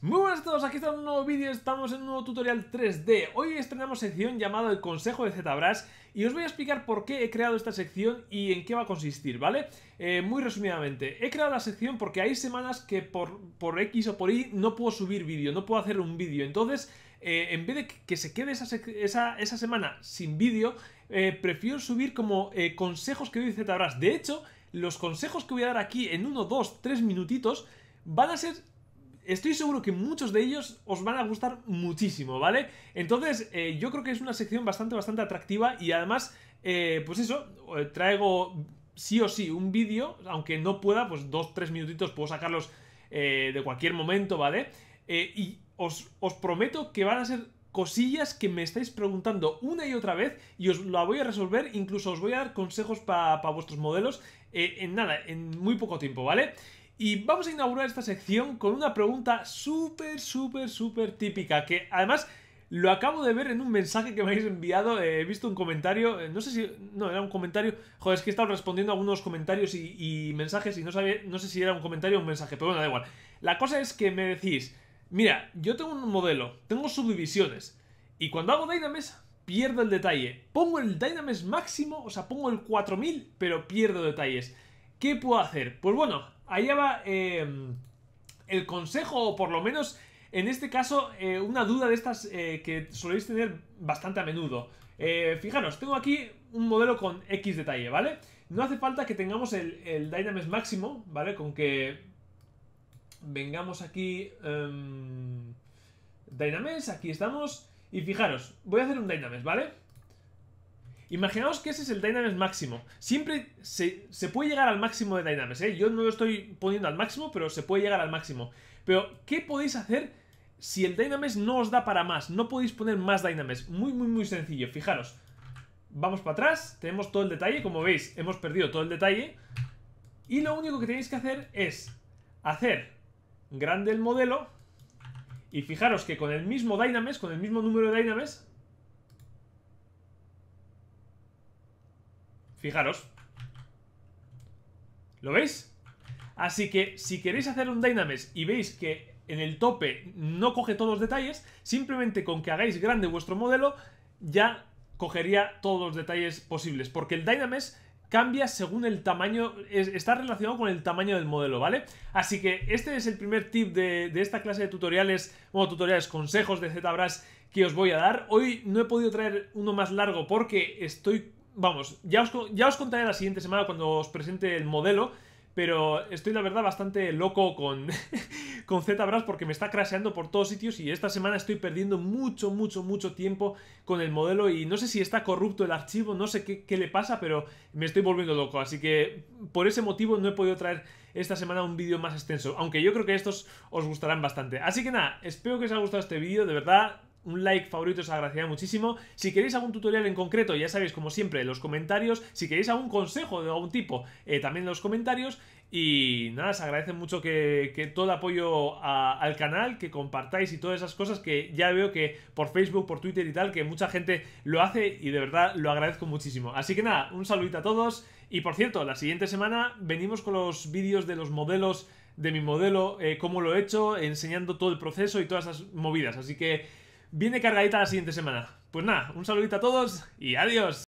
Muy buenas a todos, aquí está un nuevo vídeo, estamos en un nuevo tutorial 3D. Hoy estrenamos sección llamada El Consejo de ZBrush y os voy a explicar por qué he creado esta sección y en qué va a consistir, ¿vale? Eh, muy resumidamente, he creado la sección porque hay semanas que por, por X o por Y no puedo subir vídeo, no puedo hacer un vídeo, entonces... Eh, en vez de que se quede esa, esa, semana sin vídeo, eh, prefiero subir como consejos que doy ZBrush. De hecho, los consejos que voy a dar aquí en 1, 2, 3 minutitos van a ser estoy seguro que muchos de ellos os van a gustar muchísimo, ¿vale? Entonces, eh, yo creo que es una sección bastante, bastante atractiva y además, eh, pues eso, eh, traigo sí o sí un vídeo, aunque no pueda, pues dos, tres minutitos puedo sacarlos de cualquier momento, ¿vale? y os, prometo que van a ser cosillas que me estáis preguntando una y otra vez y os la voy a resolver, incluso os voy a dar consejos para vuestros modelos en nada, en muy poco tiempo, ¿vale? Y vamos a inaugurar esta sección con una pregunta súper, súper, súper típica, que además lo acabo de ver en un mensaje que me habéis enviado, eh, he visto un comentario, eh, no sé si, no, era un comentario, joder, es que he estado respondiendo a algunos comentarios y, mensajes y no, sabía, no sé si era un comentario o un mensaje, pero bueno, da igual. La cosa es que me decís, mira, yo tengo un modelo, tengo subdivisiones, y cuando hago Dynames pierdo el detalle. Pongo el Dynames máximo, o sea, pongo el 4000, pero pierdo detalles. ¿Qué puedo hacer? Pues bueno, allá va em, el consejo, o por lo menos en este caso, eh, una duda de estas eh, que soléis tener bastante a menudo. Eh, fijaros, tengo aquí un modelo con X detalle, ¿vale? No hace falta que tengamos el, el máximo, ¿vale? Con que vengamos aquí... Em, Dynames, aquí estamos. Y fijaros, voy a hacer un Dynames, ¿vale? Imaginaos que ese es el es máximo. Siempre se, puede llegar al máximo de dynamics ¿eh? Yo no lo estoy poniendo al máximo, pero se puede llegar al máximo. Pero, ¿qué podéis hacer si el dynamics no os da para más? No podéis poner más dynamics Muy, muy, muy sencillo. Fijaros. Vamos para atrás. Tenemos todo el detalle. Como veis, hemos perdido todo el detalle. Y lo único que tenéis que hacer es hacer grande el modelo. Y fijaros que con el mismo dynames, con el mismo número de dynamics Fijaros. ¿Lo veis? Así que si queréis hacer un Dynames y veis que en el tope no coge todos los detalles, simplemente con que hagáis grande vuestro modelo ya cogería todos los detalles posibles. Porque el Dynames cambia según el tamaño, está relacionado con el tamaño del modelo, ¿vale? Así que este es el primer tip de, de esta clase de tutoriales, bueno, tutoriales, consejos de ZBrush que os voy a dar. Hoy no he podido traer uno más largo porque estoy vamos, ya os, ya os contaré la siguiente semana cuando os presente el modelo. Pero estoy, la verdad, bastante loco con, con ZBrush porque me está crasheando por todos sitios y esta semana estoy perdiendo mucho, mucho, mucho tiempo con el modelo y no sé si está corrupto el archivo, no sé qué, qué le pasa, pero me estoy volviendo loco. Así que por ese motivo no he podido traer esta semana un vídeo más extenso, aunque yo creo que estos os gustarán bastante. Así que nada, espero que os haya gustado este vídeo, de verdad, un like favorito os agradecería muchísimo. Si queréis algún tutorial en concreto, ya sabéis, como siempre, los comentarios. Si queréis algún consejo de algún tipo, eh, también los comentarios. Y nada, os agradece mucho que, todo el apoyo al canal, que compartáis y todas esas cosas que ya veo que por Facebook, por Twitter y tal, que mucha gente lo hace y de verdad lo agradezco muchísimo. Así que nada, un saludito a todos. Y por cierto, la siguiente semana venimos con los vídeos de los modelos, de mi modelo, eh, cómo lo he hecho, enseñando todo el proceso y todas esas movidas. Así que viene cargadita la siguiente semana. Pues nada, un saludito a todos y adiós.